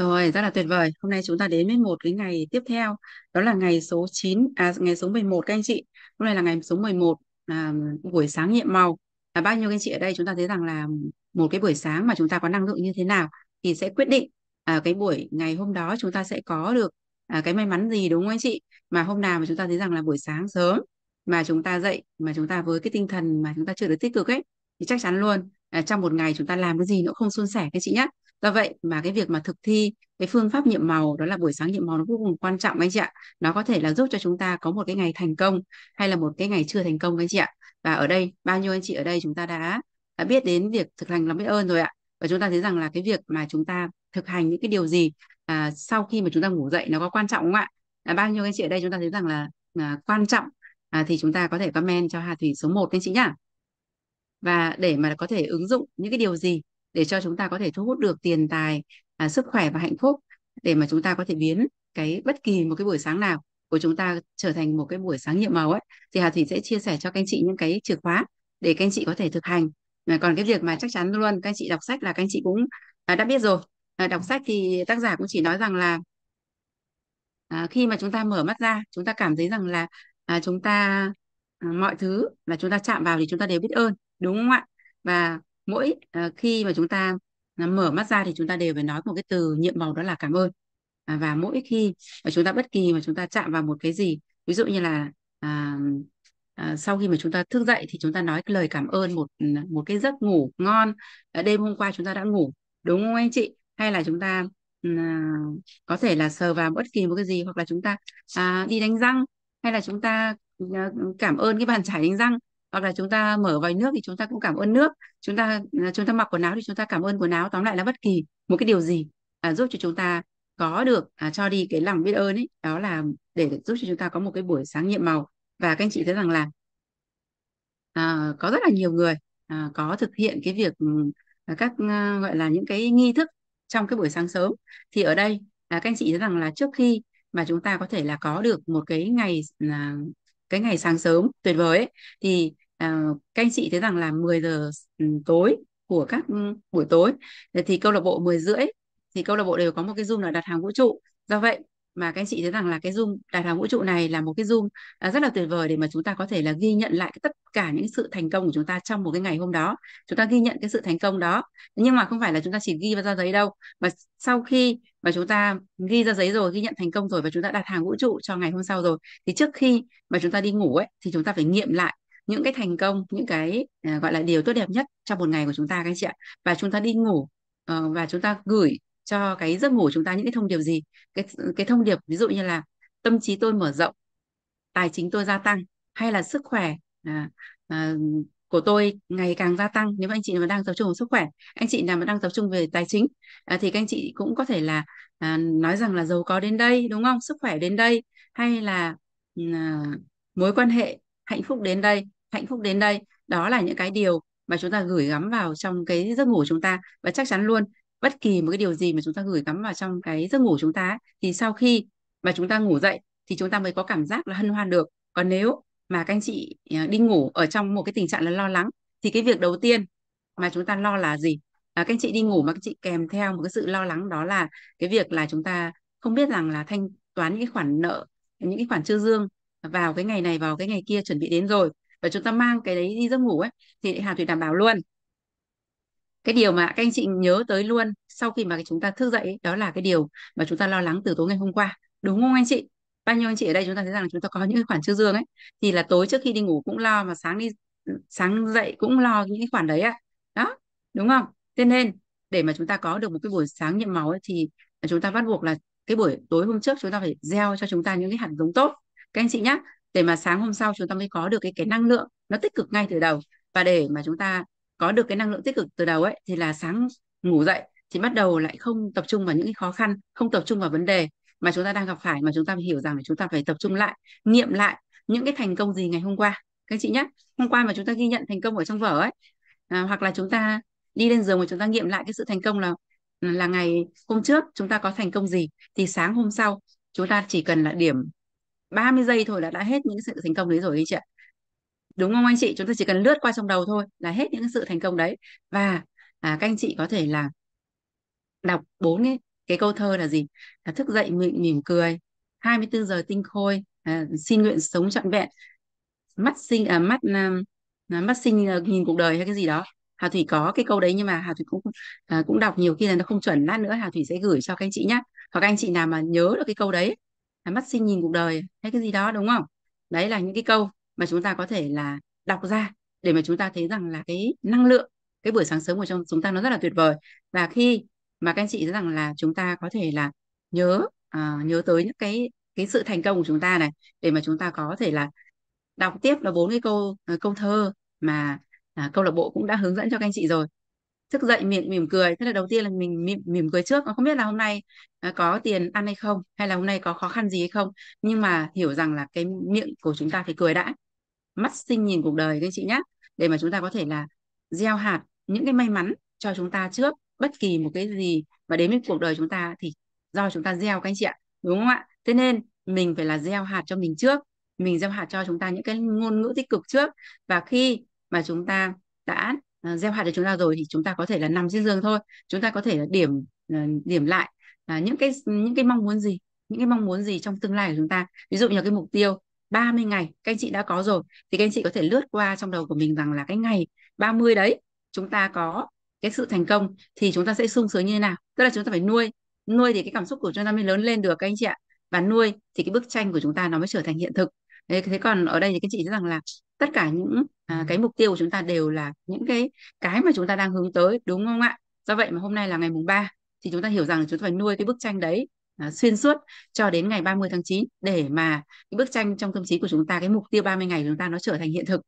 Rồi, rất là tuyệt vời. Hôm nay chúng ta đến với một cái ngày tiếp theo, đó là ngày số 9 à ngày số 11 các anh chị. Hôm nay là ngày số 11 là buổi sáng nhiệm màu. Là bao nhiêu các anh chị ở đây chúng ta thấy rằng là một cái buổi sáng mà chúng ta có năng lượng như thế nào thì sẽ quyết định à, cái buổi ngày hôm đó chúng ta sẽ có được à, cái may mắn gì đúng không anh chị? Mà hôm nào mà chúng ta thấy rằng là buổi sáng sớm mà chúng ta dậy mà chúng ta với cái tinh thần mà chúng ta chưa được tích cực ấy thì chắc chắn luôn à, trong một ngày chúng ta làm cái gì nữa không suôn sẻ các chị nhé do vậy mà cái việc mà thực thi cái phương pháp nhiệm màu đó là buổi sáng nhiệm màu nó vô cùng quan trọng anh chị ạ nó có thể là giúp cho chúng ta có một cái ngày thành công hay là một cái ngày chưa thành công anh chị ạ và ở đây bao nhiêu anh chị ở đây chúng ta đã đã biết đến việc thực hành lòng biết ơn rồi ạ và chúng ta thấy rằng là cái việc mà chúng ta thực hành những cái điều gì à, sau khi mà chúng ta ngủ dậy nó có quan trọng không ạ à, bao nhiêu anh chị ở đây chúng ta thấy rằng là à, quan trọng à, thì chúng ta có thể comment cho Hà Thủy số 1 anh chị nhá và để mà có thể ứng dụng những cái điều gì để cho chúng ta có thể thu hút được tiền tài à, sức khỏe và hạnh phúc để mà chúng ta có thể biến cái bất kỳ một cái buổi sáng nào của chúng ta trở thành một cái buổi sáng nhiệm màu ấy thì Hà Thủy sẽ chia sẻ cho các anh chị những cái chìa khóa để các anh chị có thể thực hành mà còn cái việc mà chắc chắn luôn các anh chị đọc sách là các anh chị cũng à, đã biết rồi à, đọc sách thì tác giả cũng chỉ nói rằng là à, khi mà chúng ta mở mắt ra chúng ta cảm thấy rằng là à, chúng ta à, mọi thứ mà chúng ta chạm vào thì chúng ta đều biết ơn đúng không ạ và mỗi uh, khi mà chúng ta à, mở mắt ra thì chúng ta đều phải nói một cái từ nhiệm màu đó là cảm ơn à, và mỗi khi mà chúng ta bất kỳ mà chúng ta chạm vào một cái gì ví dụ như là à, à sau khi mà chúng ta thức dậy thì chúng ta nói lời cảm ơn một ừ, một cái giấc ngủ ngon à, đêm hôm qua chúng ta đã ngủ đúng không anh chị hay là chúng ta ừ, à, có thể là sờ vào bất kỳ một cái gì hoặc là chúng ta à, đi đánh răng hay là chúng ta ừ, à, cảm ơn cái bàn chải đánh răng hoặc là chúng ta mở vòi nước thì chúng ta cũng cảm ơn nước chúng ta à, chúng ta mặc quần áo thì chúng ta cảm ơn quần áo tóm lại là bất kỳ một cái điều gì à, giúp cho chúng ta có được à, cho đi cái lòng biết ơn ấy đó là để giúp cho chúng ta có một cái buổi sáng nhiệm màu và các anh chị thấy rằng là à, có rất là nhiều người à, có thực hiện cái việc ừ, à, các à, gọi là những cái nghi thức trong cái buổi sáng sớm thì ở đây à, các anh chị thấy rằng là trước khi mà chúng ta có thể là có được một cái ngày là cái ngày sáng sớm tuyệt vời ấy, thì À, các anh chị thấy rằng là 10 giờ ừ, tối của các ừ, buổi tối thì câu lạc bộ 10 rưỡi thì câu lạc bộ đều có một cái zoom là đặt hàng vũ trụ do vậy mà các anh chị thấy rằng là cái zoom đặt hàng vũ trụ này là một cái zoom à, rất là tuyệt vời để mà chúng ta có thể là ghi nhận lại tất cả những sự thành công của chúng ta trong một cái ngày hôm đó chúng ta ghi nhận cái sự thành công đó nhưng mà không phải là chúng ta chỉ ghi vào ra giấy đâu mà sau khi mà chúng ta ghi ra giấy rồi ghi nhận thành công rồi và chúng ta đặt hàng vũ trụ cho ngày hôm sau rồi thì trước khi mà chúng ta đi ngủ ấy thì chúng ta phải nghiệm lại những cái thành công những cái à, gọi là điều tốt đẹp nhất trong một ngày của chúng ta các anh chị ạ và chúng ta đi ngủ à, và chúng ta gửi cho cái giấc ngủ chúng ta những cái thông điệp gì cái cái thông điệp ví dụ như là tâm trí tôi mở rộng tài chính tôi gia tăng hay là sức khỏe à, à, của tôi ngày càng gia tăng nếu anh chị mà đang tập trung vào sức khỏe anh chị nào mà đang tập trung về tài chính à, thì các anh chị cũng có thể là à, nói rằng là giàu có đến đây đúng không sức khỏe đến đây hay là à, mối quan hệ hạnh phúc đến đây hạnh phúc đến đây đó là những cái điều mà chúng ta gửi gắm vào trong cái giấc ngủ chúng ta và chắc chắn luôn bất kỳ một cái điều gì mà chúng ta gửi gắm vào trong cái giấc ngủ chúng ta thì sau khi mà chúng ta ngủ dậy thì chúng ta mới có cảm giác là hân hoan được còn nếu mà các anh chị à, đi ngủ ở trong một cái tình trạng là lo lắng thì cái việc đầu tiên mà chúng ta lo là gì à, các anh chị đi ngủ mà các chị kèm theo một cái sự lo lắng đó là cái việc là chúng ta không biết rằng là thanh toán những cái khoản nợ những cái khoản chưa dương vào cái ngày này vào cái ngày kia chuẩn bị đến rồi và chúng ta mang cái đấy đi giấc ngủ ấy thì Hà Thủy đảm bảo luôn cái điều mà các anh chị nhớ tới luôn sau khi mà chúng ta thức dậy đó là cái điều mà chúng ta lo lắng từ tối ngày hôm qua đúng không anh chị bao nhiêu anh chị ở đây chúng ta thấy rằng là chúng ta có những khoản chưa dương ấy thì là tối trước khi đi ngủ cũng lo mà sáng đi sáng dậy cũng lo những khoản đấy ạ đó đúng không thế nên để mà chúng ta có được một cái buổi sáng nhiệm máu ấy, thì chúng ta bắt buộc là cái buổi tối hôm trước chúng ta phải gieo cho chúng ta những cái hạt giống tốt các anh chị nhá để mà sáng hôm sau chúng ta mới có được cái cái năng lượng nó tích cực ngay từ đầu và để mà chúng ta có được cái năng lượng tích cực từ đầu ấy thì là sáng ngủ dậy thì bắt đầu lại không tập trung vào những cái khó khăn không tập trung vào vấn đề mà chúng ta đang gặp phải mà chúng ta phải hiểu rằng là chúng ta phải tập trung lại nghiệm lại những cái thành công gì ngày hôm qua các chị nhé hôm qua mà chúng ta ghi nhận thành công ở trong vở ấy à, hoặc là chúng ta đi lên giường mà chúng ta nghiệm lại cái sự thành công là là ngày hôm trước chúng ta có thành công gì thì sáng hôm sau chúng ta chỉ cần là điểm 30 giây thôi là đã hết những sự thành công đấy rồi anh chị ạ đúng không anh chị chúng ta chỉ cần lướt qua trong đầu thôi là hết những sự thành công đấy và à, các anh chị có thể là đọc bốn cái, cái câu thơ là gì là thức dậy mỉm, mỉm cười 24 giờ tinh khôi à, xin nguyện sống trọn vẹn mắt sinh à, mắt à, à mắt sinh à, nhìn cuộc đời hay cái gì đó Hà Thủy có cái câu đấy nhưng mà Hà Thủy cũng à, cũng đọc nhiều khi là nó không chuẩn lát nữa Hà Thủy sẽ gửi cho các anh chị nhé hoặc anh chị nào mà nhớ được cái câu đấy mắt xin nhìn cuộc đời hay cái gì đó đúng không đấy là những cái câu mà chúng ta có thể là đọc ra để mà chúng ta thấy rằng là cái năng lượng cái buổi sáng sớm của trong chúng ta nó rất là tuyệt vời và khi mà các anh chị thấy rằng là chúng ta có thể là nhớ uh, nhớ tới những cái cái sự thành công của chúng ta này để mà chúng ta có thể là đọc tiếp là bốn cái câu uh, câu thơ mà uh, câu lạc bộ cũng đã hướng dẫn cho các anh chị rồi thức dậy mỉm mỉm cười thế là đầu tiên là mình mỉm, mỉm cười trước nó không biết là hôm nay à, có tiền ăn hay không hay là hôm nay có khó khăn gì hay không nhưng mà hiểu rằng là cái miệng của chúng ta phải cười đã mắt xinh nhìn cuộc đời các chị nhé để mà chúng ta có thể là gieo hạt những cái may mắn cho chúng ta trước bất kỳ một cái gì mà đến với cuộc đời chúng ta thì do chúng ta gieo các anh chị ạ đúng không ạ thế nên mình phải là gieo hạt cho mình trước mình gieo hạt cho chúng ta những cái ngôn ngữ tích cực trước và khi mà chúng ta đã Ờ, gieo hạt cho chúng ta rồi thì chúng ta có thể là nằm trên giường thôi chúng ta có thể là điểm ờ, điểm lại à, những cái những cái mong muốn gì những cái mong muốn gì trong tương lai của chúng ta ví dụ như cái mục tiêu 30 ngày các anh chị đã có rồi thì các anh chị có thể lướt qua trong đầu của mình rằng là cái ngày 30 đấy chúng ta có cái sự thành công thì chúng ta sẽ sung sướng như thế nào tức là chúng ta phải nuôi nuôi thì cái cảm xúc của chúng ta mới lớn lên được các anh chị ạ và nuôi thì cái bức tranh của chúng ta nó mới trở thành hiện thực thế còn ở đây thì các anh chị thấy rằng là tất cả những à, cái mục tiêu của chúng ta đều là những cái cái mà chúng ta đang hướng tới đúng không ạ do vậy mà hôm nay là ngày mùng 3 thì chúng ta hiểu rằng chúng ta phải nuôi cái bức tranh đấy à, xuyên suốt cho đến ngày 30 tháng 9 để mà cái bức tranh trong tâm trí của chúng ta cái mục tiêu 30 ngày của chúng ta nó trở thành hiện thực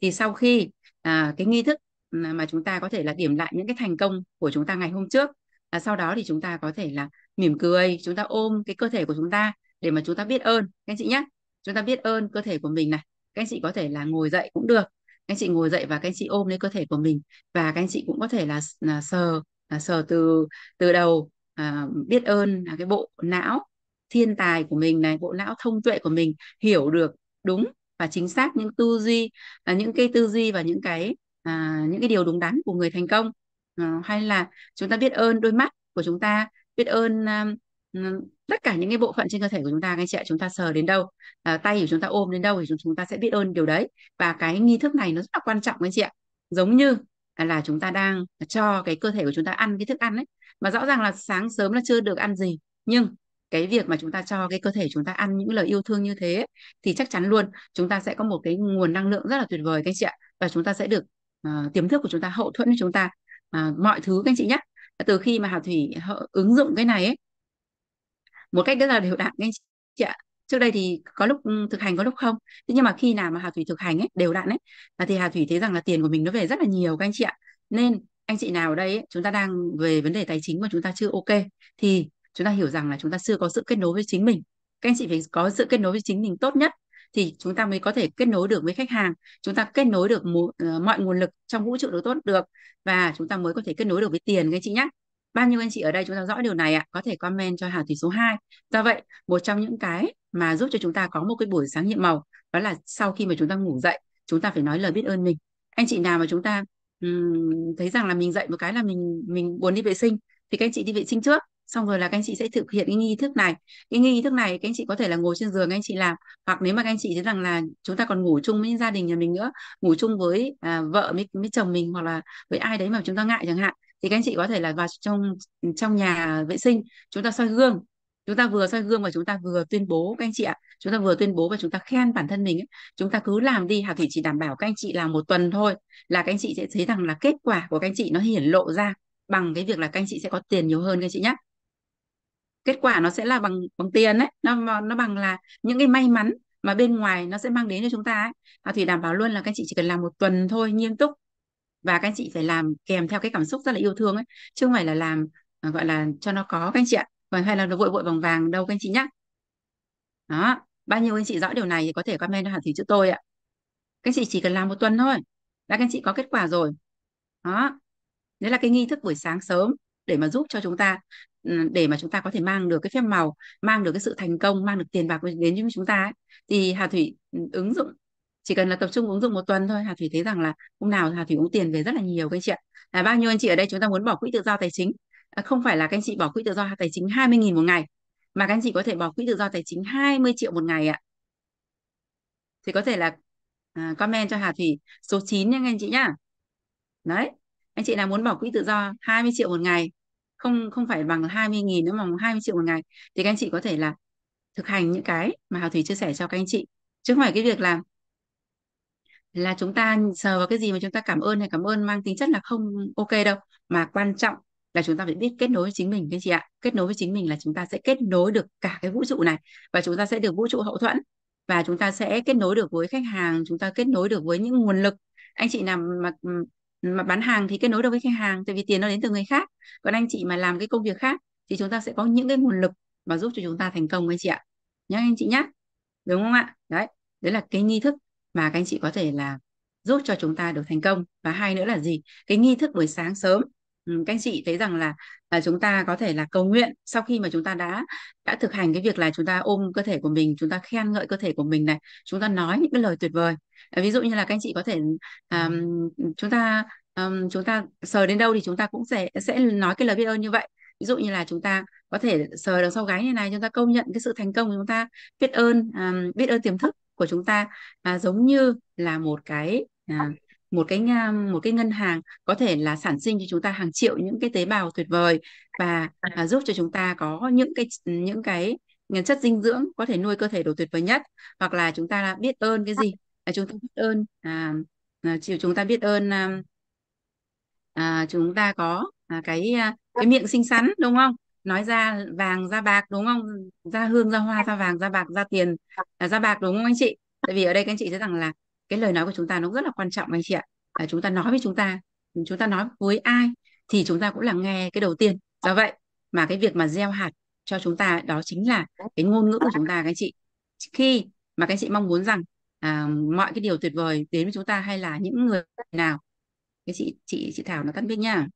thì sau khi à, cái nghi thức mà chúng ta có thể là điểm lại những cái thành công của chúng ta ngày hôm trước à, sau đó thì chúng ta có thể là mỉm cười chúng ta ôm cái cơ thể của chúng ta để mà chúng ta biết ơn các anh chị nhé chúng ta biết ơn cơ thể của mình này các anh chị có thể là ngồi dậy cũng được các anh chị ngồi dậy và các anh chị ôm lên cơ thể của mình và các anh chị cũng có thể là, là sờ là sờ từ từ đầu à, biết ơn là cái bộ não thiên tài của mình này bộ não thông tuệ của mình hiểu được đúng và chính xác những tư duy là những cái tư duy và những cái à, những cái điều đúng đắn của người thành công à, hay là chúng ta biết ơn đôi mắt của chúng ta biết ơn à, tất cả những cái bộ phận trên cơ thể của chúng ta anh chị ạ chúng ta sờ đến đâu à, tay của chúng ta ôm đến đâu thì chúng ta sẽ biết ơn điều đấy và cái nghi thức này nó rất là quan trọng anh chị ạ giống như là chúng ta đang cho cái cơ thể của chúng ta ăn cái thức ăn ấy mà rõ ràng là sáng sớm nó chưa được ăn gì nhưng cái việc mà chúng ta cho cái cơ thể chúng ta ăn những lời yêu thương như thế ấy, thì chắc chắn luôn chúng ta sẽ có một cái nguồn năng lượng rất là tuyệt vời các chị ạ và chúng ta sẽ được uh, tiềm thức của chúng ta hậu thuẫn cho chúng ta uh, mọi thứ các chị nhé từ khi mà Hà Thủy ứng dụng cái này ấy, một cách rất là đều đặn anh chị ạ trước đây thì có lúc ừ, thực hành có lúc không thế nhưng mà khi nào mà hà thủy thực hành ấy đều đặn ấy thì hà thủy thấy rằng là tiền của mình nó về rất là nhiều các anh chị ạ nên anh chị nào ở đây ấy, chúng ta đang về vấn đề tài chính mà chúng ta chưa ok thì chúng ta hiểu rằng là chúng ta chưa có sự kết nối với chính mình các anh chị phải có sự kết nối với chính mình tốt nhất thì chúng ta mới có thể kết nối được với khách hàng chúng ta kết nối được ờ, mọi nguồn lực trong vũ trụ được tốt được và chúng ta mới có thể kết nối được với tiền các anh chị nhé Bao nhiêu anh chị ở đây chúng ta rõ điều này ạ? Có thể comment cho Hà Thủy số 2. Do vậy, một trong những cái mà giúp cho chúng ta có một cái buổi sáng nhiệm màu đó là sau khi mà chúng ta ngủ dậy, chúng ta phải nói lời biết ơn mình. Anh chị nào mà chúng ta um, thấy rằng là mình dậy một cái là mình mình buồn đi vệ sinh thì các anh chị đi vệ sinh trước xong rồi là các anh chị sẽ thực hiện cái nghi thức này cái nghi thức này các anh chị có thể là ngồi trên giường các anh chị làm hoặc nếu mà các anh chị thấy rằng là chúng ta còn ngủ chung với gia đình nhà mình nữa ngủ chung với à, vợ với, với chồng mình hoặc là với ai đấy mà chúng ta ngại chẳng hạn thì các anh chị có thể là vào trong trong nhà vệ sinh chúng ta soi gương chúng ta vừa soi gương và chúng ta vừa tuyên bố các anh chị ạ chúng ta vừa tuyên bố và chúng ta khen bản thân mình chúng ta cứ làm đi hà thủy chỉ đảm bảo các anh chị làm một tuần thôi là các anh chị sẽ thấy rằng là kết quả của các anh chị nó hiển lộ ra bằng cái việc là các anh chị sẽ có tiền nhiều hơn các anh chị nhé kết quả nó sẽ là bằng bằng tiền đấy nó nó bằng là những cái may mắn mà bên ngoài nó sẽ mang đến cho chúng ta ấy. Hà Thủy đảm bảo luôn là các anh chị chỉ cần làm một tuần thôi nghiêm túc và các anh chị phải làm kèm theo cái cảm xúc rất là yêu thương ấy chứ không phải là làm à, gọi là cho nó có các anh chị ạ còn hay là nó vội vội vàng vàng đâu các anh chị nhá đó bao nhiêu anh chị rõ điều này thì có thể comment cho hạt thủy cho tôi ạ các anh chị chỉ cần làm một tuần thôi là các anh chị có kết quả rồi đó đấy là cái nghi thức buổi sáng sớm để mà giúp cho chúng ta ừ, để mà chúng ta có thể mang được cái phép màu mang được cái sự thành công mang được tiền bạc đến với chúng ta ấy. thì hà thủy ừ, ứng dụng chỉ cần là tập trung ứng dụng một tuần thôi hà thủy thấy rằng là hôm nào hà thủy cũng tiền về rất là nhiều các anh chị ạ là bao nhiêu anh chị ở đây chúng ta muốn bỏ quỹ tự do tài chính à, không phải là các anh chị bỏ quỹ tự do tài chính 20.000 một ngày mà các anh chị có thể bỏ quỹ tự do tài chính 20 triệu một ngày ạ thì có thể là à, comment cho Hà Thủy số 9 nha anh chị nhá đấy anh chị nào muốn bỏ quỹ tự do 20 triệu một ngày không không phải bằng 20 nghìn nữa mà 20 triệu một ngày thì các anh chị có thể là thực hành những cái mà Hà Thủy chia sẻ cho các anh chị chứ không phải cái việc là là chúng ta sờ vào cái gì mà chúng ta cảm ơn hay cảm ơn mang tính chất là không ok đâu mà quan trọng là chúng ta phải biết kết nối với chính mình các chị ạ kết nối với chính mình là chúng ta sẽ kết nối được cả cái vũ trụ này và chúng ta sẽ được vũ trụ hậu thuẫn và chúng ta sẽ kết nối được với khách hàng chúng ta kết nối được với những nguồn lực anh chị nào mà mà bán hàng thì kết nối được với khách hàng tại vì tiền nó đến từ người khác còn anh chị mà làm cái công việc khác thì chúng ta sẽ có những cái nguồn lực mà giúp cho chúng ta thành công anh chị ạ nhớ anh chị nhá đúng không ạ đấy đấy là cái nghi thức mà các anh chị có thể là giúp cho chúng ta được thành công và hai nữa là gì cái nghi thức buổi sáng sớm các anh chị thấy rằng là à, chúng ta có thể là cầu nguyện sau khi mà chúng ta đã đã thực hành cái việc là chúng ta ôm cơ thể của mình chúng ta khen ngợi cơ thể của mình này chúng ta nói những cái lời tuyệt vời ví dụ như là các anh chị có thể um, chúng ta um, chúng ta sờ đến đâu thì chúng ta cũng sẽ sẽ nói cái lời biết ơn như vậy ví dụ như là chúng ta có thể sờ đằng sau gáy như này chúng ta công nhận cái sự thành công của chúng ta biết ơn um, biết ơn tiềm thức của chúng ta à, giống như là một cái à, một cái một cái ngân hàng có thể là sản sinh cho chúng ta hàng triệu những cái tế bào tuyệt vời và à, giúp cho chúng ta có những cái những cái những chất dinh dưỡng có thể nuôi cơ thể đủ tuyệt vời nhất hoặc là chúng ta biết ơn cái gì à, chúng ta biết ơn à, à chiều chúng ta biết ơn à, à, chúng ta có à, cái à, cái miệng xinh xắn đúng không nói ra vàng ra bạc đúng không ra hương ra hoa ra vàng ra bạc ra tiền à, ra bạc đúng không anh chị tại vì ở đây các anh chị thấy rằng là cái lời nói của chúng ta nó rất là quan trọng anh chị ạ à, chúng ta nói với chúng ta chúng ta nói với ai thì chúng ta cũng là nghe cái đầu tiên do vậy mà cái việc mà gieo hạt cho chúng ta đó chính là cái ngôn ngữ của chúng ta các anh chị khi mà các anh chị mong muốn rằng à, mọi cái điều tuyệt vời đến với chúng ta hay là những người nào cái chị chị chị Thảo nó cắt biết nha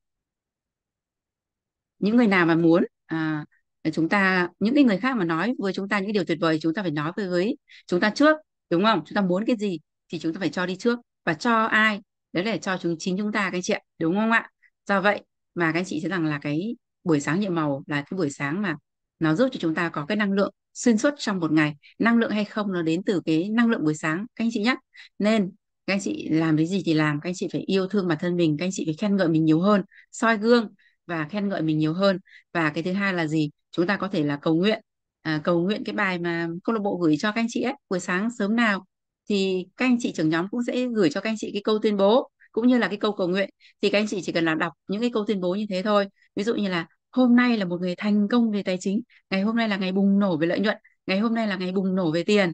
những người nào mà muốn à, chúng ta những cái người khác mà nói với chúng ta những điều tuyệt vời chúng ta phải nói với người chúng ta trước đúng không chúng ta muốn cái gì thì chúng ta phải cho đi trước và cho ai đấy là cho chúng chính chúng ta các anh chị ạ đúng không ạ do vậy mà các anh chị sẽ rằng là cái buổi sáng nhiệm màu là cái buổi sáng mà nó giúp cho chúng ta có cái năng lượng xuyên suốt trong một ngày năng lượng hay không nó đến từ cái năng lượng buổi sáng các anh chị nhé nên các anh chị làm cái gì thì làm các anh chị phải yêu thương bản thân mình các anh chị phải khen ngợi mình nhiều hơn soi gương và khen ngợi mình nhiều hơn và cái thứ hai là gì chúng ta có thể là cầu nguyện à, cầu nguyện cái bài mà câu lạc bộ gửi cho các anh chị ấy buổi sáng sớm nào thì các anh chị trưởng nhóm cũng sẽ gửi cho các anh chị cái câu tuyên bố cũng như là cái câu cầu nguyện thì các anh chị chỉ cần là đọc những cái câu tuyên bố như thế thôi ví dụ như là hôm nay là một ngày thành công về tài chính ngày hôm nay là ngày bùng nổ về lợi nhuận ngày hôm nay là ngày bùng nổ về tiền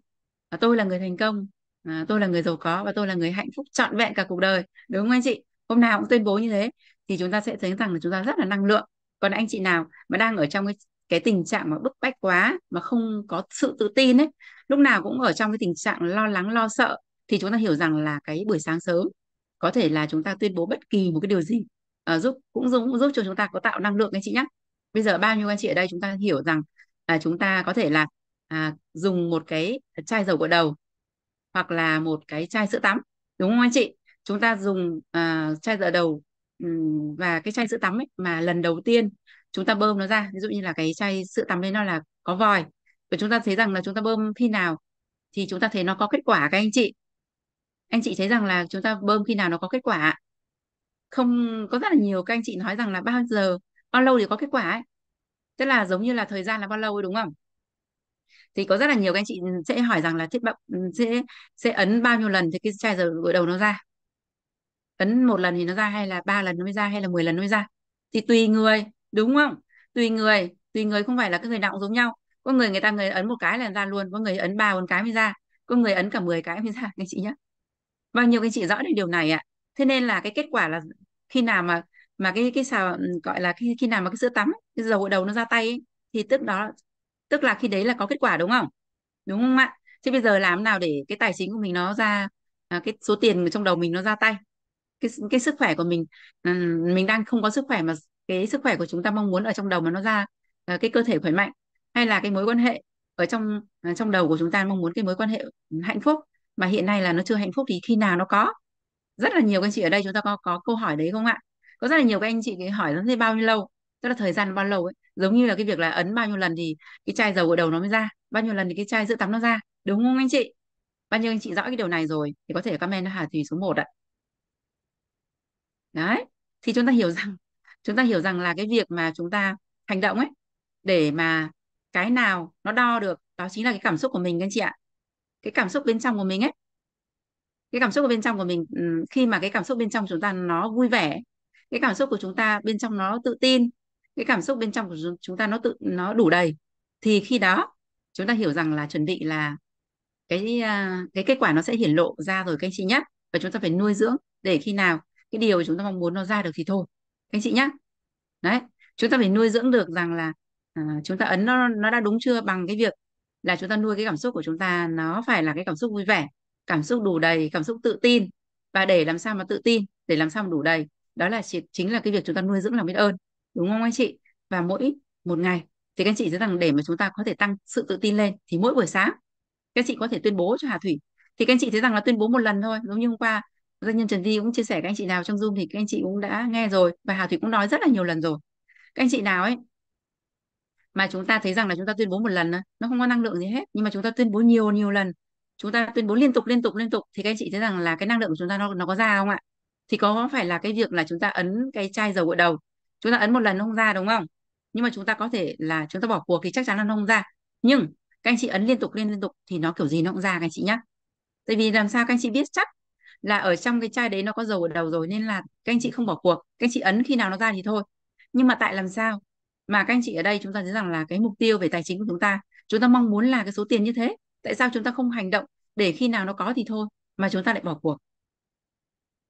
và tôi là người thành công à, tôi là người giàu có và tôi là người hạnh phúc trọn vẹn cả cuộc đời đúng không anh chị hôm nào cũng tuyên bố như thế thì chúng ta sẽ thấy rằng là chúng ta rất là năng lượng còn anh chị nào mà đang ở trong cái cái tình trạng mà bức bách quá mà không có sự tự tin ấy lúc nào cũng ở trong cái tình trạng lo lắng lo sợ thì chúng ta hiểu rằng là cái buổi sáng sớm có thể là chúng ta tuyên bố bất kỳ một cái điều gì à, giúp cũng giúp cũng giúp cho chúng ta có tạo năng lượng anh chị nhé bây giờ bao nhiêu anh chị ở đây chúng ta hiểu rằng à, chúng ta có thể là à, dùng một cái chai dầu gội đầu hoặc là một cái chai sữa tắm đúng không anh chị chúng ta dùng à, chai dầu đầu Ừ, và cái chai sữa tắm ấy mà lần đầu tiên chúng ta bơm nó ra ví dụ như là cái chai sữa tắm đấy nó là có vòi và chúng ta thấy rằng là chúng ta bơm khi nào thì chúng ta thấy nó có kết quả các anh chị anh chị thấy rằng là chúng ta bơm khi nào nó có kết quả không có rất là nhiều các anh chị nói rằng là bao giờ bao lâu thì có kết quả ấy tức là giống như là thời gian là bao lâu ấy, đúng không thì có rất là nhiều các anh chị sẽ hỏi rằng là thiết bậm ừ, sẽ sẽ ấn bao nhiêu lần thì cái chai giờ gội đầu nó ra ấn một lần thì nó ra hay là ba lần nó mới ra hay là 10 lần nó mới ra thì tùy người đúng không tùy người tùy người không phải là cái người nào cũng giống nhau có người người ta người ấn một cái là ra luôn có người ấn ba bốn cái mới ra có người ấn cả 10 cái mới ra các chị nhé bao vâng, nhiêu các chị rõ được điều này ạ thế nên là cái kết quả là khi nào mà mà cái cái xào ừ, gọi là khi khi nào mà cái sữa tắm cái dầu gội đầu nó ra tay ấy, thì tức đó tức là khi đấy là có kết quả đúng không đúng không ạ Thế bây giờ làm nào để cái tài chính của mình nó ra à, cái số tiền trong đầu mình nó ra tay cái cái sức khỏe của mình mình đang không có sức khỏe mà cái sức khỏe của chúng ta mong muốn ở trong đầu mà nó ra ờ, cái cơ thể khỏe mạnh hay là cái mối quan hệ ở trong ờ, trong đầu của chúng ta mong muốn cái mối quan hệ hạnh phúc mà hiện nay là nó chưa hạnh phúc thì khi nào nó có rất là nhiều các anh chị ở đây chúng ta có có câu hỏi đấy không ạ có rất là nhiều các anh chị hỏi nó thế bao nhiêu lâu tức là thời gian bao lâu ấy giống như là cái việc là ấn bao nhiêu lần thì cái chai dầu ở đầu nó mới ra bao nhiêu lần thì cái chai sữa tắm nó ra đúng không anh chị bao nhiêu anh chị rõ cái điều này rồi thì có thể comment Hà Thùy số 1 ạ đấy thì chúng ta hiểu rằng chúng ta hiểu rằng là cái việc mà chúng ta hành động ấy để mà cái nào nó đo được đó chính là cái cảm xúc của mình các anh chị ạ cái cảm xúc bên trong của mình ấy cái cảm xúc của bên trong của mình khi mà cái cảm xúc bên trong chúng ta nó vui vẻ cái cảm xúc của chúng ta bên trong nó tự tin cái cảm xúc bên trong của chúng ta nó tự nó đủ đầy thì khi đó chúng ta hiểu rằng là chuẩn bị là cái à, cái kết quả nó sẽ hiển lộ ra rồi các anh chị nhé và chúng ta phải nuôi dưỡng để khi nào cái điều chúng ta mong muốn nó ra được thì thôi anh chị nhá đấy chúng ta phải nuôi dưỡng được rằng là à, chúng ta ấn nó nó đã đúng chưa bằng cái việc là chúng ta nuôi cái cảm xúc của chúng ta nó phải là cái cảm xúc vui vẻ cảm xúc đủ đầy cảm xúc tự tin và để làm sao mà tự tin để làm sao mà đủ đầy đó là chỉ, chính là cái việc chúng ta nuôi dưỡng lòng biết ơn đúng không anh chị và mỗi một ngày thì các anh chị thấy rằng để mà chúng ta có thể tăng sự tự tin lên thì mỗi buổi sáng các chị có thể tuyên bố cho Hà Thủy thì các anh chị thấy rằng là tuyên bố một lần thôi giống như hôm qua doanh nhân Trần Vi cũng chia sẻ các anh chị nào trong Zoom thì các anh chị cũng đã nghe rồi và Hà Thủy cũng nói rất là nhiều lần rồi. Các anh chị nào ấy mà chúng ta thấy rằng là chúng ta tuyên bố một lần nó không có năng lượng gì hết nhưng mà chúng ta tuyên bố nhiều nhiều lần chúng ta tuyên bố liên tục liên tục liên tục thì các anh chị thấy rằng là cái năng lượng của chúng ta nó nó có ra không ạ thì có phải là cái việc là chúng ta ấn cái chai dầu gội đầu chúng ta ấn một lần nó không ra đúng không nhưng mà chúng ta có thể là chúng ta bỏ cuộc thì chắc chắn là nó không ra nhưng các anh chị ấn liên tục liên liên tục thì nó kiểu gì nó cũng ra các anh chị nhá tại vì làm sao các anh chị biết chắc là ở trong cái chai đấy nó có dầu ở đầu rồi nên là các anh chị không bỏ cuộc các anh chị ấn khi nào nó ra thì thôi nhưng mà tại làm sao mà các anh chị ở đây chúng ta thấy rằng là cái mục tiêu về tài chính của chúng ta chúng ta mong muốn là cái số tiền như thế tại sao chúng ta không hành động để khi nào nó có thì thôi mà chúng ta lại bỏ cuộc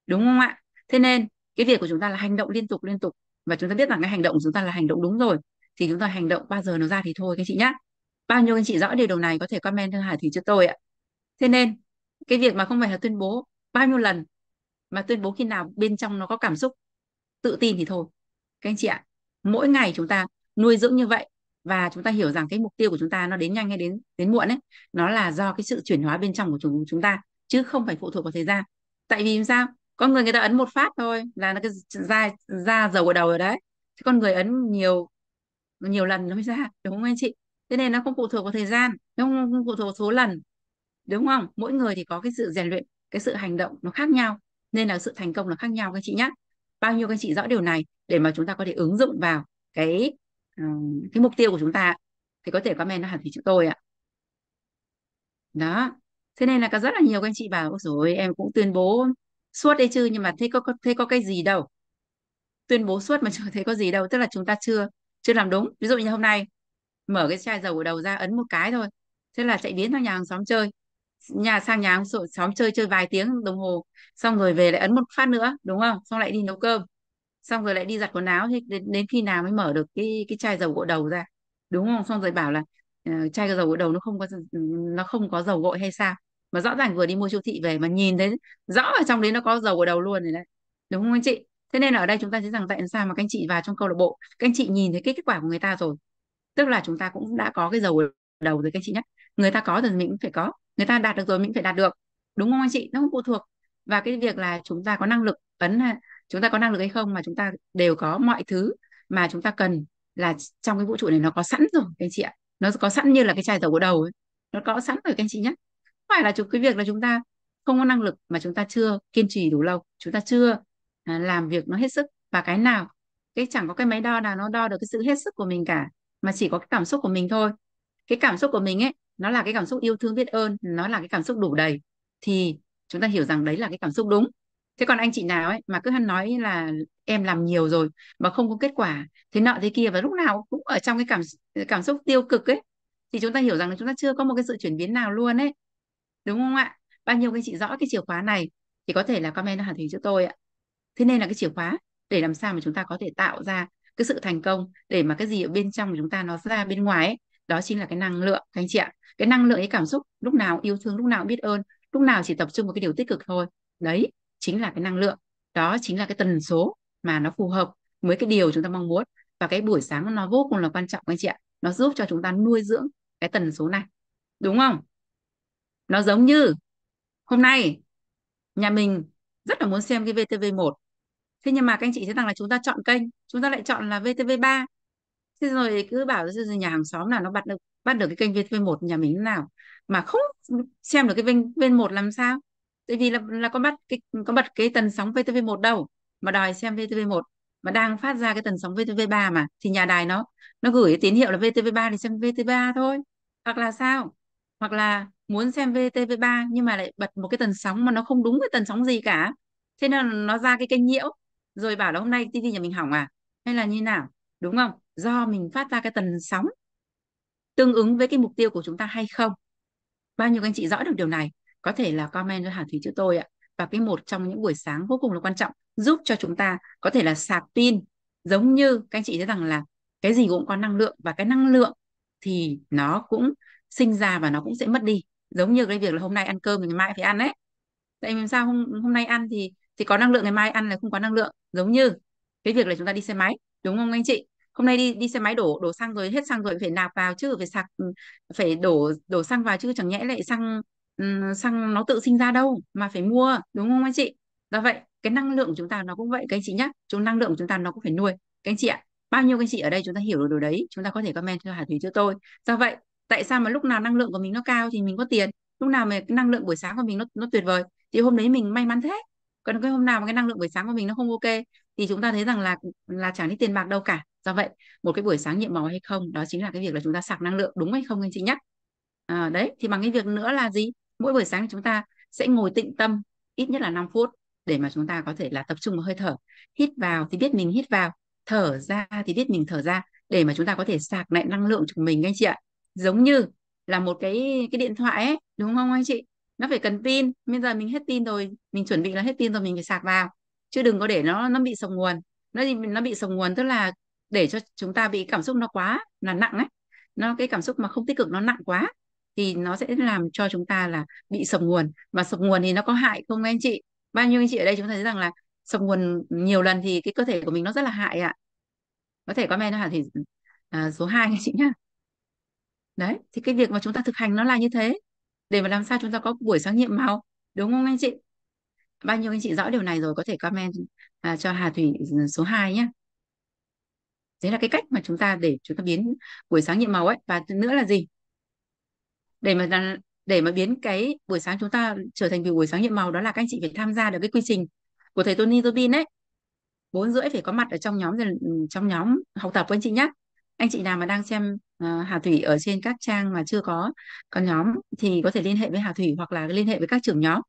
đúng không ạ thế nên cái việc của chúng ta là hành động liên tục liên tục và chúng ta biết rằng cái hành động của chúng ta là hành động đúng rồi thì chúng ta hành động bao giờ nó ra thì thôi các anh chị nhé bao nhiêu anh chị rõ điều đầu này có thể comment cho Hải thì cho tôi ạ thế nên cái việc mà không phải là tuyên bố bao nhiêu lần mà tuyên bố khi nào bên trong nó có cảm xúc tự tin thì thôi các anh chị ạ mỗi ngày chúng ta nuôi dưỡng như vậy và chúng ta hiểu rằng cái mục tiêu của chúng ta nó đến nhanh hay đến đến muộn ấy nó là do cái sự chuyển hóa bên trong của chúng chúng ta chứ không phải phụ thuộc vào thời gian tại vì sao con người người ta ấn một phát thôi là nó cái da da dầu ở đầu rồi đấy chứ con người ấn nhiều nhiều lần nó mới ra đúng không anh chị thế nên nó không phụ thuộc vào thời gian nó không, không phụ thuộc vào số lần đúng không mỗi người thì có cái sự rèn luyện cái sự hành động nó khác nhau nên là sự thành công là khác nhau các chị nhé bao nhiêu các chị rõ điều này để mà chúng ta có thể ứng dụng vào cái ờ, cái mục tiêu của chúng ta thì có thể comment hẳn thì chúng tôi ạ đó thế nên là có rất là nhiều các anh chị bảo ôi rồi em cũng tuyên bố suốt đấy chứ nhưng mà thế có, có thế có cái gì đâu tuyên bố suốt mà chưa thấy có gì đâu tức là chúng ta chưa chưa làm đúng ví dụ như hôm nay mở cái chai dầu ở đầu ra ấn một cái thôi thế là chạy biến sang nhà hàng xóm chơi nhà sang nhà ông sội xóm chơi chơi vài tiếng đồng hồ xong rồi về lại ấn một phát nữa đúng không xong lại đi nấu cơm xong rồi lại đi giặt quần áo thì đến, đến khi nào mới mở được cái cái chai dầu gội đầu ra đúng không xong rồi bảo là uh, chai dầu gội đầu nó không có nó không có dầu gội hay sao mà rõ ràng vừa đi mua siêu thị về mà nhìn thấy rõ ở trong đấy nó có dầu gội đầu luôn rồi đấy đúng không anh chị thế nên ở đây chúng ta thấy rằng tại sao mà các anh chị vào trong câu lạc bộ các anh chị nhìn thấy cái kết quả của người ta rồi tức là chúng ta cũng đã có cái dầu đầu rồi các chị nhé người ta có rồi mình cũng phải có người ta đạt được rồi mình cũng phải đạt được đúng không anh chị nó không phụ thuộc và cái việc là chúng ta có năng lực vấn là chúng ta có năng lực hay không mà chúng ta đều có mọi thứ mà chúng ta cần là trong cái vũ trụ này nó có sẵn rồi các anh chị ạ nó có sẵn như là cái chai dầu của đầu ấy nó có sẵn rồi các anh chị nhé Không phải là cái việc là chúng ta không có năng lực mà chúng ta chưa kiên trì đủ lâu chúng ta chưa à, làm việc nó hết sức và cái nào cái chẳng có cái máy đo nào nó đo được cái sự hết sức của mình cả mà chỉ có cái cảm xúc của mình thôi cái cảm xúc của mình ấy nó là cái cảm xúc yêu thương biết ơn nó là cái cảm xúc đủ đầy thì chúng ta hiểu rằng đấy là cái cảm xúc đúng thế còn anh chị nào ấy mà cứ hắn nói là em làm nhiều rồi mà không có kết quả thế nọ thế kia và lúc nào cũng ở trong cái cảm cảm xúc tiêu cực ấy thì chúng ta hiểu rằng là chúng ta chưa có một cái sự chuyển biến nào luôn ấy đúng không ạ bao nhiêu cái chị rõ cái chìa khóa này thì có thể là comment hoàn thành cho tôi ạ thế nên là cái chìa khóa để làm sao mà chúng ta có thể tạo ra cái sự thành công để mà cái gì ở bên trong của chúng ta nó ra bên ngoài ấy, đó chính là cái năng lượng các anh chị ạ cái năng lượng ấy cảm xúc lúc nào yêu thương lúc nào biết ơn lúc nào chỉ tập trung vào cái điều tích cực thôi đấy chính là cái năng lượng đó chính là cái tần số mà nó phù hợp với cái điều chúng ta mong muốn và cái buổi sáng nó vô cùng là quan trọng các anh chị ạ nó giúp cho chúng ta nuôi dưỡng cái tần số này đúng không nó giống như hôm nay nhà mình rất là muốn xem cái VTV1 thế nhưng mà các anh chị thấy rằng là chúng ta chọn kênh chúng ta lại chọn là VTV3 thế rồi cứ bảo rồi nhà hàng xóm nào nó bắt được bắt được cái kênh VTV1 nhà mình nào mà không xem được cái bên bên một làm sao tại vì là là có bắt cái có bật cái tần sóng VTV1 đâu mà đòi xem VTV1 mà đang phát ra cái tần sóng VTV3 mà thì nhà đài nó nó gửi tín hiệu là VTV3 thì xem VTV3 thôi hoặc là sao hoặc là muốn xem VTV3 nhưng mà lại bật một cái tần sóng mà nó không đúng cái tần sóng gì cả thế nên nó ra cái kênh nhiễu rồi bảo là hôm nay tivi nhà mình hỏng à hay là như nào đúng không do mình phát ra cái tần sóng tương ứng với cái mục tiêu của chúng ta hay không bao nhiêu anh chị rõ được điều này có thể là comment cho Hà Thúy cho tôi ạ và cái một trong những buổi sáng vô cùng là quan trọng giúp cho chúng ta có thể là sạc pin giống như các anh chị thấy rằng là cái gì cũng có năng lượng và cái năng lượng thì nó cũng sinh ra và nó cũng sẽ mất đi giống như cái việc là hôm nay ăn cơm thì ngày mai phải ăn đấy tại vì sao hôm hôm nay ăn thì thì có năng lượng ngày mai ăn là không có năng lượng giống như cái việc là chúng ta đi xe máy đúng không anh chị hôm nay đi đi xe máy đổ đổ xăng rồi hết xăng rồi phải nạp vào chứ phải sạc ừ, phải đổ đổ xăng vào chứ chẳng nhẽ lại xăng ừ, xăng nó tự sinh ra đâu mà phải mua đúng không anh chị do vậy cái năng lượng của chúng ta nó cũng vậy các anh chị nhé chúng năng lượng của chúng ta nó cũng phải nuôi các anh chị ạ bao nhiêu các anh chị ở đây chúng ta hiểu được điều đấy chúng ta có thể comment cho Hà Thúy cho tôi do vậy tại sao mà lúc nào năng lượng của mình nó cao thì mình có tiền lúc nào mà cái năng lượng buổi sáng của mình nó nó tuyệt vời thì hôm đấy mình may mắn thế còn cái hôm nào mà cái năng lượng buổi sáng của mình nó không ok thì chúng ta thấy rằng là là chẳng đi tiền bạc đâu cả do vậy một cái buổi sáng nhiệm màu hay không đó chính là cái việc là chúng ta sạc năng lượng đúng hay không anh chị nhé à, đấy thì bằng cái việc nữa là gì mỗi buổi sáng chúng ta sẽ ngồi tịnh tâm ít nhất là 5 phút để mà chúng ta có thể là tập trung vào hơi thở hít vào thì biết mình hít vào thở ra thì biết mình thở ra để mà chúng ta có thể sạc lại năng lượng của mình anh chị ạ giống như là một cái cái điện thoại ấy đúng không anh chị nó phải cần pin bây giờ mình hết pin rồi mình chuẩn bị là hết pin rồi mình phải sạc vào chứ đừng có để nó nó bị sồng nguồn nó nó bị sồng nguồn tức là để cho chúng ta bị cảm xúc nó quá là nặng ấy nó cái cảm xúc mà không tích cực nó nặng quá thì nó sẽ làm cho chúng ta là bị sập nguồn và sập nguồn thì nó có hại không anh chị bao nhiêu anh chị ở đây chúng ta thấy rằng là sập nguồn nhiều lần thì cái cơ thể của mình nó rất là hại ạ có thể comment hả thì à, số 2 anh chị nhá đấy thì cái việc mà chúng ta thực hành nó là như thế để mà làm sao chúng ta có buổi sáng nhiệm màu đúng không anh chị bao nhiêu anh chị rõ điều này rồi có thể comment à, cho Hà Thủy ừ, số 2 nhé đấy là cái cách mà chúng ta để chúng ta biến buổi sáng nhiệm màu ấy và nữa là gì để mà để mà biến cái buổi sáng chúng ta trở thành buổi sáng nhiệm màu đó là các anh chị phải tham gia được cái quy trình của thầy Tony Tobin đấy bốn rưỡi phải có mặt ở trong nhóm trong nhóm học tập của anh chị nhé anh chị nào mà đang xem uh, Hà Thủy ở trên các trang mà chưa có có nhóm thì có thể liên hệ với Hà Thủy hoặc là liên hệ với các trưởng nhóm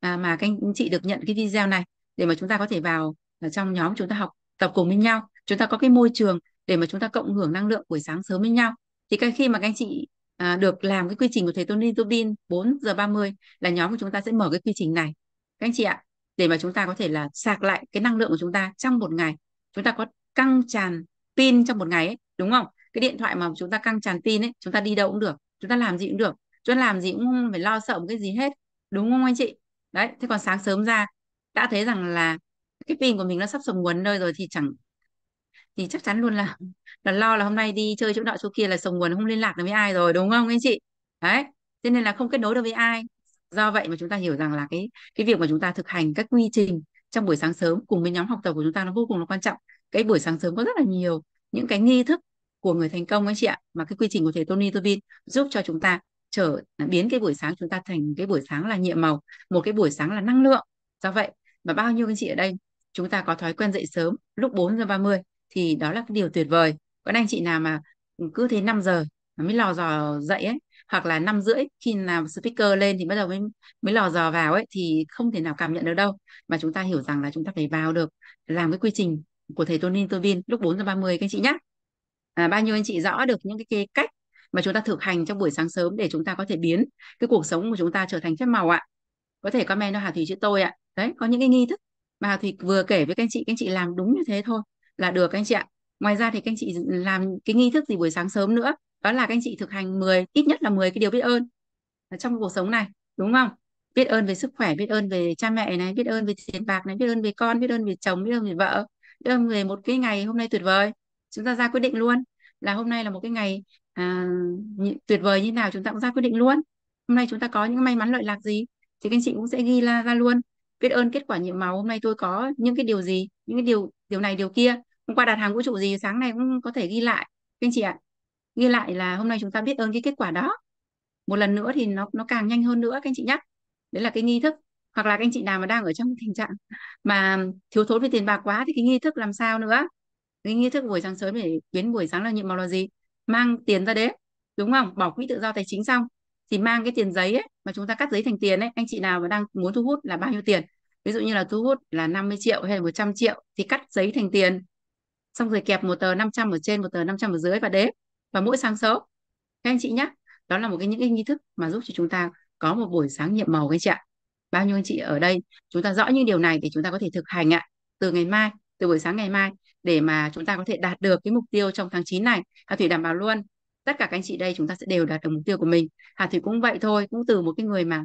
à, mà các anh chị được nhận cái video này để mà chúng ta có thể vào ở ờ, trong nhóm chúng ta học tập cùng với nhau chúng ta có cái môi trường để mà chúng ta cộng hưởng năng lượng buổi sáng sớm với nhau thì cái khi mà các anh chị à, được làm cái quy trình của thầy Tony Tobin 4 giờ 30 là nhóm của chúng ta sẽ mở cái quy trình này các anh chị ạ để mà chúng ta có thể là sạc lại cái năng lượng của chúng ta trong một ngày chúng ta có căng tràn pin trong một ngày ấy, đúng không cái điện thoại mà chúng ta căng tràn pin ấy chúng ta đi đâu cũng được chúng ta làm gì cũng được chúng ta làm gì cũng không phải lo sợ một cái gì hết đúng không anh chị đấy thế còn sáng sớm ra đã thấy rằng là cái pin của mình nó sắp sầm nguồn nơi rồi thì chẳng thì chắc chắn luôn là ừ. là lo là hôm nay đi chơi chỗ nọ chỗ kia là sầu nguồn không liên lạc được với ai rồi đúng không anh chị đấy thế nên là không kết nối được với ai do vậy mà chúng ta hiểu rằng là cái cái việc mà chúng ta thực hành các quy trình trong buổi sáng sớm cùng với nhóm học tập của chúng ta nó vô cùng là quan trọng cái buổi sáng sớm có rất là nhiều những cái nghi thức của người thành công anh chị ạ mà cái quy trình của thầy Tony Tobin giúp cho chúng ta trở biến cái buổi sáng chúng ta thành cái buổi sáng là nhiệm màu một cái buổi sáng là năng lượng do vậy mà bao nhiêu anh chị ở đây chúng ta có thói quen dậy sớm lúc 4 giờ 30 thì đó là cái điều tuyệt vời còn anh chị nào mà cứ thế 5 giờ mới lò dò dậy ấy hoặc là năm rưỡi khi nào speaker lên thì bắt đầu mới mới lò dò vào ấy thì không thể nào cảm nhận được đâu mà chúng ta hiểu rằng là chúng ta phải vào được làm cái quy trình của thầy Tonin Tobin lúc 4 giờ 30 các anh chị nhé à, bao nhiêu anh chị rõ được những cái, cái cách mà chúng ta thực hành trong buổi sáng sớm để chúng ta có thể biến cái cuộc sống của chúng ta trở thành chất màu ạ có thể comment cho Hà thủy chữ tôi ạ đấy có những cái nghi thức mà Hà Thùy vừa kể với các anh chị các anh chị làm đúng như thế thôi là được anh chị ạ ngoài ra thì các anh chị làm cái nghi thức gì buổi sáng sớm nữa đó là các anh chị thực hành 10 ít nhất là 10 cái điều biết ơn trong cuộc sống này đúng không biết ơn về sức khỏe biết ơn về cha mẹ này biết ơn về tiền bạc này biết ơn về con biết ơn về chồng biết ơn về vợ biết ơn về một cái ngày hôm nay tuyệt vời chúng ta ra quyết định luôn là hôm nay là một cái ngày à, tuyệt vời như nào chúng ta cũng ra quyết định luôn hôm nay chúng ta có những may mắn lợi lạc gì thì các anh chị cũng sẽ ghi ra, ra luôn biết ơn kết quả nhiệm màu hôm nay tôi có những cái điều gì những cái điều điều này điều kia hôm qua đặt hàng vũ trụ gì sáng nay cũng có thể ghi lại các anh chị ạ ghi lại là hôm nay chúng ta biết ơn cái kết quả đó một lần nữa thì nó nó càng nhanh hơn nữa các anh chị nhé đấy là cái nghi thức hoặc là các anh chị nào mà đang ở trong tình trạng mà thiếu thốn về tiền bạc quá thì cái nghi thức làm sao nữa cái nghi thức buổi sáng sớm để biến buổi sáng là nhiệm màu là gì mang tiền ra đấy, đúng không bỏ quỹ tự do tài chính xong thì mang cái tiền giấy ấy, mà chúng ta cắt giấy thành tiền ấy anh chị nào mà đang muốn thu hút là bao nhiêu tiền ví dụ như là thu hút là 50 triệu hay là 100 triệu thì cắt giấy thành tiền xong rồi kẹp một tờ 500 ở trên một tờ 500 ở dưới và đếm và mỗi sáng sớm các anh chị nhé đó là một cái những cái nghi thức mà giúp cho chúng ta có một buổi sáng nhiệm màu các anh chị ạ bao nhiêu anh chị ở đây chúng ta rõ những điều này thì chúng ta có thể thực hành ạ từ ngày mai từ buổi sáng ngày mai để mà chúng ta có thể đạt được cái mục tiêu trong tháng 9 này Hà Thủy đảm bảo luôn tất cả các anh chị đây chúng ta sẽ đều đạt được mục tiêu của mình Hà Thủy cũng vậy thôi cũng từ một cái người mà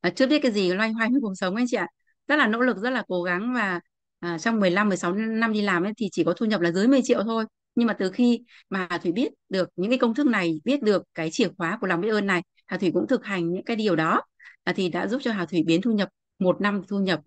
à, chưa biết cái gì loay hoay với cuộc sống anh chị ạ rất là nỗ lực rất là cố gắng và à, trong 15 16 năm đi làm ấy thì chỉ có thu nhập là dưới 10 triệu thôi nhưng mà từ khi mà Thủy biết được những cái công thức này biết được cái chìa khóa của lòng biết ơn này Hà Thủy cũng thực hành những cái điều đó à, thì đã giúp cho Hà Thủy biến thu nhập một năm thu nhập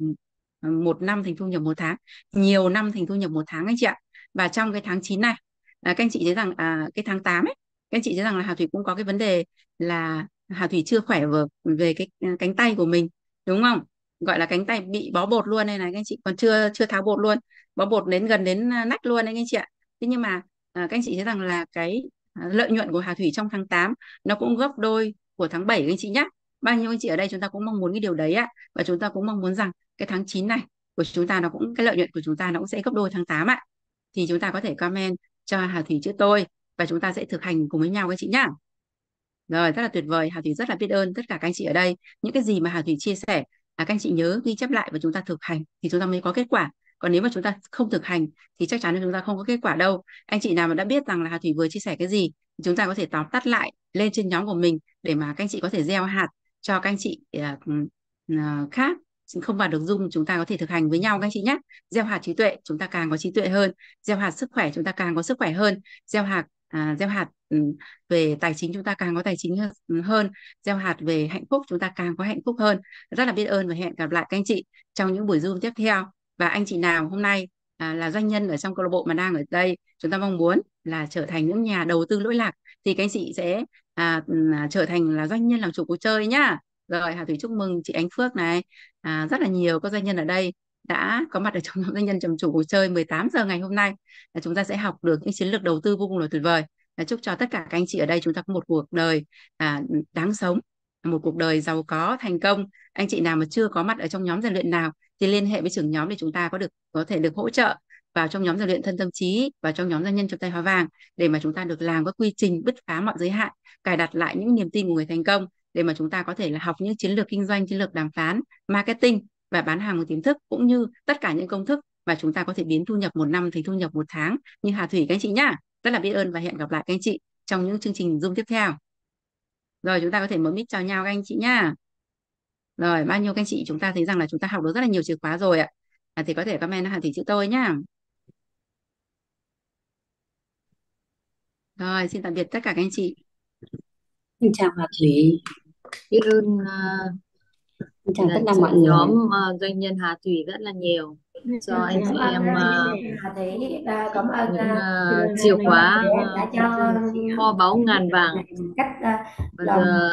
ờ, một năm thành thu nhập một tháng nhiều năm thành thu nhập một tháng anh chị ạ và trong cái tháng 9 này à, các anh chị thấy rằng à, cái tháng 8 ấy các anh chị thấy rằng là Hà Thủy cũng có cái vấn đề là Hà Thủy chưa khỏe về, về cái ừ, cánh tay của mình đúng không gọi là cánh tay bị bó bột luôn đây này các anh chị còn chưa chưa tháo bột luôn bó bột đến gần đến à, nách luôn đấy các anh chị ạ thế nhưng mà à, các anh chị thấy rằng là cái à, lợi nhuận của Hà Thủy trong tháng 8 nó cũng gấp đôi của tháng 7 các anh chị nhé bao nhiêu anh chị ở đây chúng ta cũng mong muốn cái điều đấy ạ và chúng ta cũng mong muốn rằng cái tháng 9 này của chúng ta nó cũng cái lợi nhuận của chúng ta nó cũng sẽ gấp đôi tháng 8 ạ thì chúng ta có thể comment cho Hà Thủy chữ tôi và chúng ta sẽ thực hành cùng với nhau các chị nhá. Rồi, rất là tuyệt vời. Hà Thủy rất là biết ơn tất cả các anh chị ở đây. Những cái gì mà Hà Thủy chia sẻ à, các anh chị nhớ ghi chép lại và chúng ta thực hành thì chúng ta mới có kết quả còn nếu mà chúng ta không thực hành thì chắc chắn là chúng ta không có kết quả đâu anh chị nào mà đã biết rằng là hà thủy vừa chia sẻ cái gì thì chúng ta có thể tóm tắt lại lên trên nhóm của mình để mà các anh chị có thể gieo hạt cho các anh chị uh, khác không vào được dung chúng ta có thể thực hành với nhau các anh chị nhé gieo hạt trí tuệ chúng ta càng có trí tuệ hơn gieo hạt sức khỏe chúng ta càng có sức khỏe hơn gieo hạt À, gieo hạt ừ, về tài chính chúng ta càng có tài chính ừ, hơn gieo hạt về hạnh phúc chúng ta càng có hạnh phúc hơn rất là biết ơn và hẹn gặp lại các anh chị trong những buổi zoom tiếp theo và anh chị nào hôm nay à, là doanh nhân ở trong câu lạc bộ mà đang ở đây chúng ta mong muốn là trở thành những nhà đầu tư lỗi lạc thì các anh chị sẽ à, ừ, à trở thành là doanh nhân làm chủ cuộc chơi nhá rồi hà thủy chúc mừng chị ánh phước này à, rất là nhiều các doanh nhân ở đây đã có mặt ở trong nhóm doanh nhân trầm chủ cuộc chơi 18 giờ ngày hôm nay là chúng ta sẽ học được những chiến lược đầu tư vô cùng là tuyệt vời và chúc cho tất cả các anh chị ở đây chúng ta có một cuộc đời à, đáng sống một cuộc đời giàu có thành công anh chị nào mà chưa có mặt ở trong nhóm rèn luyện nào thì liên hệ với trưởng nhóm để chúng ta có được có thể được hỗ trợ vào trong nhóm rèn luyện thân tâm trí và trong nhóm doanh nhân trong tay hóa vàng để mà chúng ta được làm các quy trình bứt phá mọi giới hạn cài đặt lại những niềm tin của người thành công để mà chúng ta có thể là học những chiến lược kinh doanh chiến lược đàm phán marketing và bán hàng một kiến thức cũng như tất cả những công thức mà chúng ta có thể biến thu nhập một năm thành thu nhập một tháng như Hà Thủy các anh chị nhá. Rất là biết ơn và hẹn gặp lại các anh chị trong những chương trình Zoom tiếp theo. Rồi chúng ta có thể mở mic chào nhau các anh chị nhá. Rồi bao nhiêu các anh chị chúng ta thấy rằng là chúng ta học được rất là nhiều chìa khóa rồi ạ. À, thì có thể comment Hà Thủy chữ tôi nhá. Rồi xin tạm biệt tất cả các anh chị. Xin chào Hà Thủy. Biết ơn uh chào tất cả mọi người. Nhóm ờ, doanh nhân Hà Thủy rất là nhiều dạ, cho ừ, anh chị em ờ, à, cảm ơn những à, ờ, chìa khóa cho kho báu ngàn vàng cách bây giờ